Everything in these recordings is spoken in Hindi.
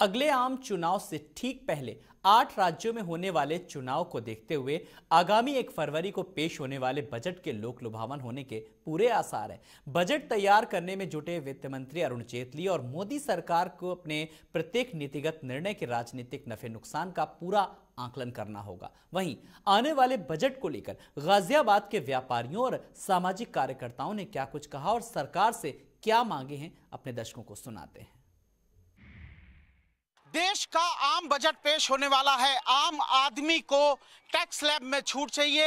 अगले आम चुनाव से ठीक पहले आठ राज्यों में होने वाले चुनाव को देखते हुए आगामी एक फरवरी को पेश होने वाले बजट के लोक लुभावन होने के पूरे आसार हैं बजट तैयार करने में जुटे वित्त मंत्री अरुण जेटली और मोदी सरकार को अपने प्रत्येक नीतिगत निर्णय के राजनीतिक नफे नुकसान का पूरा आकलन करना होगा वहीं आने वाले बजट को लेकर गाजियाबाद के व्यापारियों और सामाजिक कार्यकर्ताओं ने क्या कुछ कहा और सरकार से क्या मांगे हैं अपने दर्शकों को सुनाते हैं देश का आम बजट पेश होने वाला है आम आदमी को टैक्स लैब में छूट चाहिए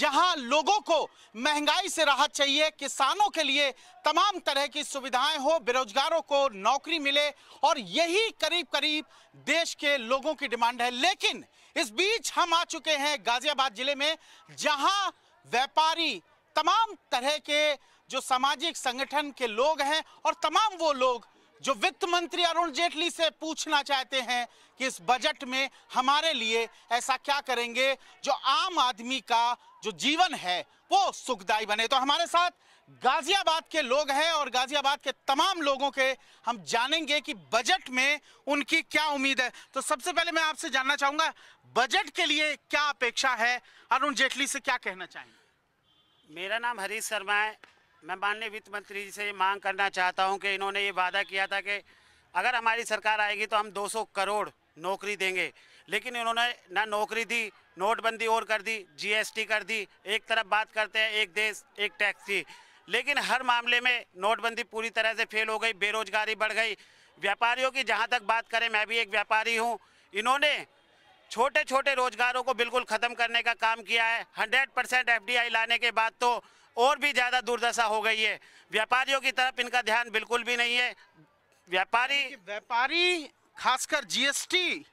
जहां लोगों को महंगाई से राहत चाहिए किसानों के लिए तमाम तरह की सुविधाएं हो बेरोजगारों को नौकरी मिले और यही करीब करीब देश के लोगों की डिमांड है लेकिन इस बीच हम आ चुके हैं गाजियाबाद जिले में जहां व्यापारी तमाम तरह के जो सामाजिक संगठन के लोग हैं और तमाम वो लोग जो वित्त मंत्री अरुण जेटली से पूछना चाहते हैं कि इस बजट में हमारे लिए ऐसा क्या करेंगे जो आम आदमी का जो जीवन है वो सुखदायी बने तो हमारे साथ गाजियाबाद के लोग हैं और गाजियाबाद के तमाम लोगों के हम जानेंगे कि बजट में उनकी क्या उम्मीद है तो सबसे पहले मैं आपसे जानना चाहूंगा बजट के लिए क्या अपेक्षा है अरुण जेटली से क्या कहना चाहेंगे मेरा नाम हरीश शर्मा है मैं माननीय वित्त मंत्री जी से मांग करना चाहता हूं कि इन्होंने ये वादा किया था कि अगर हमारी सरकार आएगी तो हम 200 करोड़ नौकरी देंगे लेकिन इन्होंने ना नौकरी दी नोटबंदी और कर दी जीएसटी कर दी एक तरफ बात करते हैं एक देश एक टैक्स की लेकिन हर मामले में नोटबंदी पूरी तरह से फेल हो गई बेरोजगारी बढ़ गई व्यापारियों की जहाँ तक बात करें मैं भी एक व्यापारी हूँ इन्होंने छोटे छोटे रोजगारों को बिल्कुल ख़त्म करने का काम किया है हंड्रेड परसेंट एफ लाने के बाद तो और भी ज़्यादा दुर्दशा हो गई है व्यापारियों की तरफ इनका ध्यान बिल्कुल भी नहीं है व्यापारी व्यापारी खासकर जीएसटी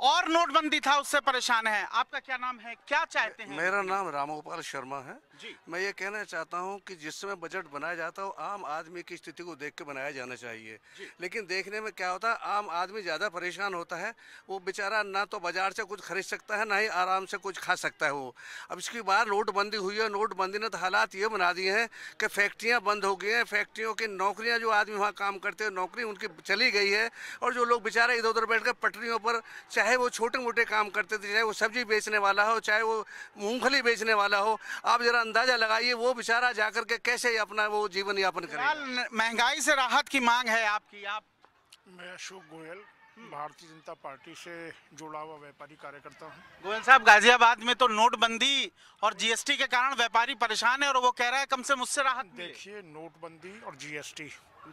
और नोटबंदी था उससे परेशान है आपका क्या नाम है क्या चाहते हैं मेरा नाम रामगोपाल शर्मा है जी मैं ये कहना चाहता हूँ कि जिस समय बजट बनाया जाता हो आम आदमी की स्थिति को देख के बनाया जाना चाहिए लेकिन देखने में क्या होता है आम आदमी ज़्यादा परेशान होता है वो बेचारा ना तो बाजार से कुछ खरीद सकता है ना ही आराम से कुछ खा सकता है वो अब इसकी बार नोटबंदी हुई है नोटबंदी ने तो हालात ये बना दिए हैं कि फैक्ट्रियाँ बंद हो गई हैं फैक्ट्रियों की नौकरियाँ जो आदमी वहाँ काम करते हैं नौकरी उनकी चली गई है और जो लोग बेचारे इधर उधर बैठ कर पटरियों पर चाहे वो छोटे मोटे काम करते थे चाहे वो सब्जी बेचने वाला हो चाहे वो मूंगफली बेचने वाला हो आप ज़रा अंदाज़ा लगाइए वो बेचारा जा के कैसे अपना वो जीवन यापन करे महंगाई से राहत की मांग है आपकी आप मैं अशोक गोयल भारतीय जनता पार्टी से जुड़ा हुआ व्यापारी कार्यकर्ता हूँ गोयल साहब गाजियाबाद में तो नोटबंदी और जीएसटी के कारण व्यापारी परेशान है और वो कह रहा है कम से मुझसे राहत देखिए नोटबंदी और जीएसटी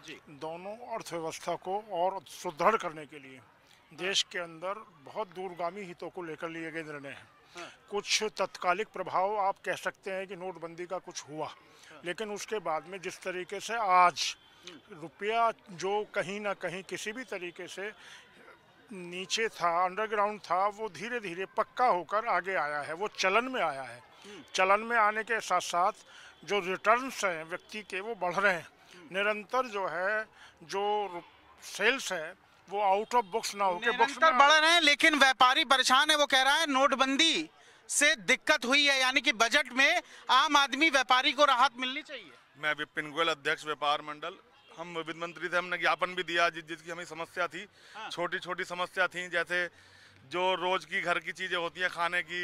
जी दोनों अर्थव्यवस्था को और सुदृढ़ करने के लिए देश के अंदर बहुत दूरगामी हितों को लेकर लिए गए निर्णय हैं हाँ। कुछ तत्कालिक प्रभाव आप कह सकते हैं कि नोटबंदी का कुछ हुआ हाँ। लेकिन उसके बाद में जिस तरीके से आज रुपया जो कहीं ना कहीं किसी भी तरीके से नीचे था अंडरग्राउंड था वो धीरे धीरे पक्का होकर आगे आया है वो चलन में आया है हम्म। चलन में आने के साथ साथ जो रिटर्न्स हैं व्यक्ति के वो बढ़ रहे हैं हम्म। निरंतर जो है जो सेल्स है वो आउट ऑफ बुक्स ना होकर बॉक्स में बढ़ रहे हैं लेकिन व्यापारी परेशान है वो कह रहा है नोटबंदी से दिक्कत हुई है यानी कि बजट में आम आदमी व्यापारी को राहत मिलनी चाहिए मैं विपिन गोयल अध्यक्ष व्यापार मंडल हम वित्त मंत्री थे हमने ज्ञापन भी दिया जिस जिसकी हमें समस्या थी हाँ। छोटी छोटी समस्या थी जैसे जो रोज की घर की चीजें होती है खाने की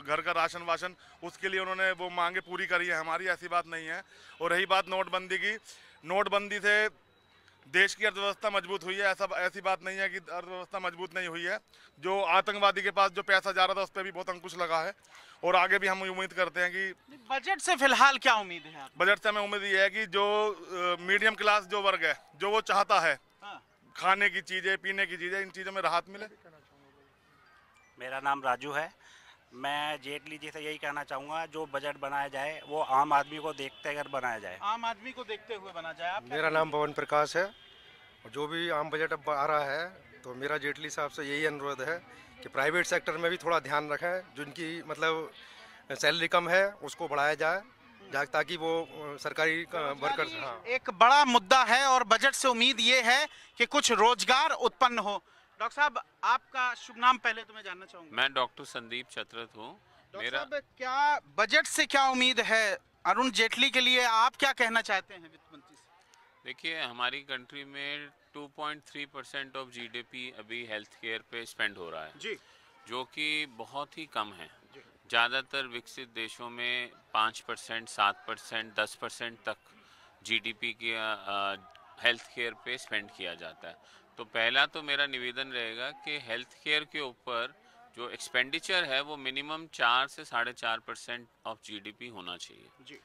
घर का राशन वाशन उसके लिए उन्होंने वो मांगे पूरी करी है हमारी ऐसी बात नहीं है और रही बात नोटबंदी की नोटबंदी से देश की अर्थव्यवस्था मजबूत हुई है ऐसा ऐसी बात नहीं है कि अर्थव्यवस्था मजबूत नहीं हुई है जो आतंकवादी के पास जो पैसा जा रहा था उस पर भी बहुत अंकुश लगा है और आगे भी हम उम्मीद करते हैं कि बजट से फिलहाल क्या उम्मीद है बजट से हमें उम्मीद ये है कि जो मीडियम क्लास जो वर्ग है जो वो चाहता है हाँ। खाने की चीज़ें पीने की चीज़ें इन चीज़ों में राहत मिले मेरा नाम राजू है मैं जेटली जी से यही कहना चाहूँगा जो बजट बनाया जाए वो आम आदमी को देखते अगर बनाया जाए आम आदमी को देखते हुए बना जाए आप मेरा नाम पवन प्रकाश है जो भी आम बजट अब आ रहा है तो मेरा जेटली साहब से यही अनुरोध है कि प्राइवेट सेक्टर में भी थोड़ा ध्यान रखें जिनकी मतलब सैलरी कम है उसको बढ़ाया जाए ताकि वो सरकारी वर्कर हाँ। एक बड़ा मुद्दा है और बजट से उम्मीद ये है कि कुछ रोजगार उत्पन्न हो डॉक्टर साहब आपका शुभ नाम पहले तो मैं जानना चाहूंगा मैं डॉक्टर संदीप चतरथ हूँ मेरा क्या बजट से क्या उम्मीद है अरुण जेटली के लिए आप क्या कहना चाहते हैं वित्त मंत्री से देखिए हमारी कंट्री में 2.3 परसेंट ऑफ जीडीपी अभी हेल्थ केयर पे स्पेंड हो रहा है जी जो कि बहुत ही कम है ज़्यादातर विकसित देशों में पाँच परसेंट सात परसेंट दस परसेंट तक जीडीपी के हेल्थ केयर पे स्पेंड किया जाता है तो पहला तो मेरा निवेदन रहेगा कि हेल्थ केयर के ऊपर जो एक्सपेंडिचर है वो मिनिमम चार से साढ़े चार परसेंट ऑफ जीडीपी होना चाहिए जी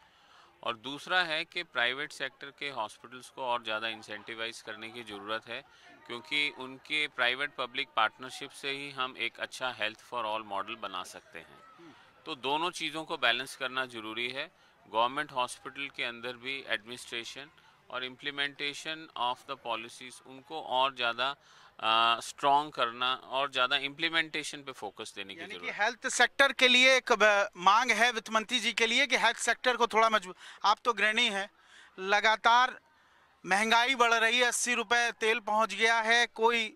और दूसरा है कि प्राइवेट सेक्टर के हॉस्पिटल्स को और ज़्यादा इंसेंटिवाइज करने की ज़रूरत है क्योंकि उनके प्राइवेट पब्लिक पार्टनरशिप से ही हम एक अच्छा हेल्थ फॉर ऑल मॉडल बना सकते हैं तो दोनों चीज़ों को बैलेंस करना ज़रूरी है गवर्नमेंट हॉस्पिटल के अंदर भी एडमिनिस्ट्रेशन और इम्प्लीमेंटेशन ऑफ द पॉलिसीज़ उनको और ज़्यादा स्ट्रॉन्ग करना और ज़्यादा इम्प्लीमेंटेशन पे फोकस देने की जरूरत हेल्थ सेक्टर के लिए एक मांग है वित्त मंत्री जी के लिए कि हेल्थ सेक्टर को थोड़ा मजबूत आप तो ग्रहणी हैं लगातार महंगाई बढ़ रही है अस्सी रुपये तेल पहुंच गया है कोई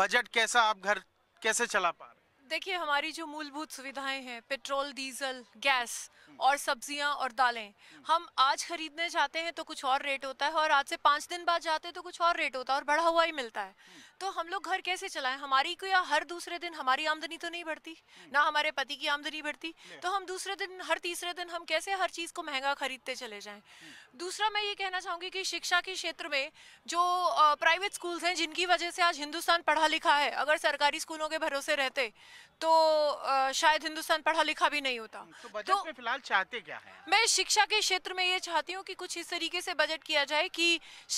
बजट कैसा आप घर कैसे चला पा रहे देखिए हमारी जो मूलभूत सुविधाएं हैं पेट्रोल डीजल गैस और सब्जियां और दालें हम आज खरीदने जाते हैं तो कुछ और रेट होता है और आज से पाँच दिन बाद जाते हैं तो कुछ और रेट होता है और बढ़ा हुआ ही मिलता है तो हम लोग घर कैसे चलाएं हमारी को या हर दूसरे दिन हमारी आमदनी तो नहीं बढ़ती हम्म। ना हमारे पति की आमदनी बढ़ती तो हम दूसरे दिन हर तीसरे दिन हम कैसे हर चीज़ को महंगा खरीदते चले जाएं हम्म। दूसरा मैं ये कहना चाहूंगी कि शिक्षा के क्षेत्र में जो प्राइवेट स्कूल्स हैं जिनकी वजह से आज हिंदुस्तान पढ़ा लिखा है अगर सरकारी स्कूलों के भरोसे रहते तो आ, शायद हिंदुस्तान पढ़ा लिखा भी नहीं होता तो बजट तो, में फिलहाल चाहते क्या है मैं शिक्षा के क्षेत्र में ये चाहती हूँ कि कुछ इस तरीके से बजट किया जाए कि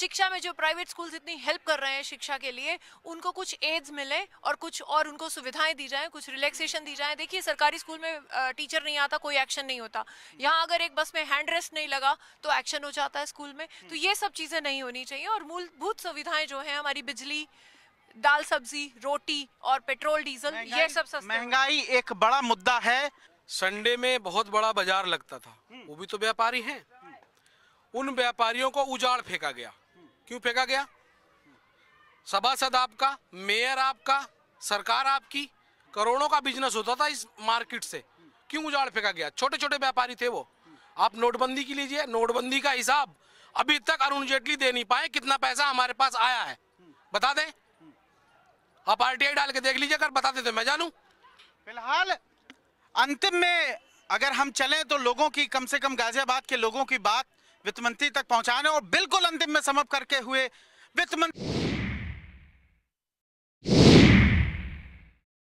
शिक्षा में जो प्राइवेट स्कूल्स इतनी हेल्प कर रहे हैं शिक्षा के लिए उनको कुछ एड्स मिले और कुछ और उनको सुविधाएं दी जाए कुछ रिलैक्सेशन दी जाए देखिए सरकारी स्कूल में टीचर नहीं आता कोई एक्शन नहीं होता यहाँ अगर एक बस में हैंड रेस्ट नहीं लगा तो एक्शन हो जाता है स्कूल में तो ये सब चीज़ें नहीं होनी चाहिए और मूलभूत सुविधाएं जो है हमारी बिजली दाल सब्जी रोटी और पेट्रोल डीजल ये सब सस्ते महंगाई एक बड़ा मुद्दा है संडे में बहुत बड़ा बाजार लगता था हम्म। वो भी तो व्यापारी हैं उन व्यापारियों को उजाड़ फेंका गया क्यों फेंका गया सभासद आपका मेयर आपका सरकार आपकी करोड़ों का बिजनेस होता था इस मार्केट से क्यों उजाड़ फेंका गया छोटे छोटे व्यापारी थे वो आप नोटबंदी की लीजिए नोटबंदी का हिसाब अभी तक अरुण जेटली दे नहीं पाए कितना पैसा हमारे पास आया है बता दें आप हाँ, आरटीआई डाल के देख लीजिए कर बता देते तो मैं जानू फिलहाल अंतिम में अगर हम चलें तो लोगों की कम से कम गाजियाबाद के लोगों की बात वित्त मंत्री तक पहुंचाने और बिल्कुल अंतिम में समप करके हुए वित्त मंत्री